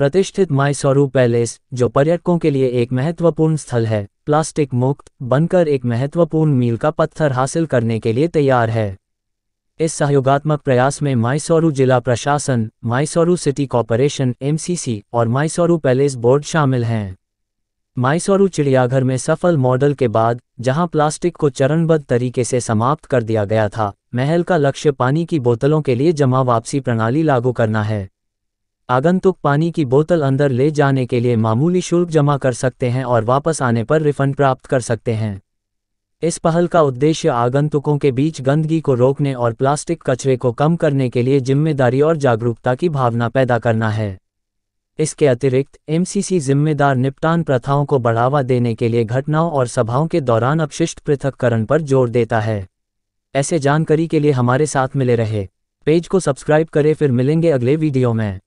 प्रतिष्ठित माइसौरू पैलेस जो पर्यटकों के लिए एक महत्वपूर्ण स्थल है प्लास्टिक मुक्त बनकर एक महत्वपूर्ण मील का पत्थर हासिल करने के लिए तैयार है इस सहयोगात्मक प्रयास में माइसोरू जिला प्रशासन माइसोरू सिटी कॉरपोरेशन एमसीसी और माइसोरू पैलेस बोर्ड शामिल हैं माइसोरू चिड़ियाघर में सफल मॉडल के बाद जहां प्लास्टिक को चरणबद्ध तरीके से समाप्त कर दिया गया था महल का लक्ष्य पानी की बोतलों के लिए जमा वापसी प्रणाली लागू करना है आगंतुक पानी की बोतल अंदर ले जाने के लिए मामूली शुल्क जमा कर सकते हैं और वापस आने पर रिफंड प्राप्त कर सकते हैं इस पहल का उद्देश्य आगंतुकों के बीच गंदगी को रोकने और प्लास्टिक कचरे को कम करने के लिए जिम्मेदारी और जागरूकता की भावना पैदा करना है इसके अतिरिक्त एमसीसी जिम्मेदार निपटान प्रथाओं को बढ़ावा देने के लिए घटनाओं और सभाओं के दौरान अपशिष्ट पृथककरण पर जोर देता है ऐसे जानकारी के लिए हमारे साथ मिले रहे पेज को सब्सक्राइब करें फिर मिलेंगे अगले वीडियो में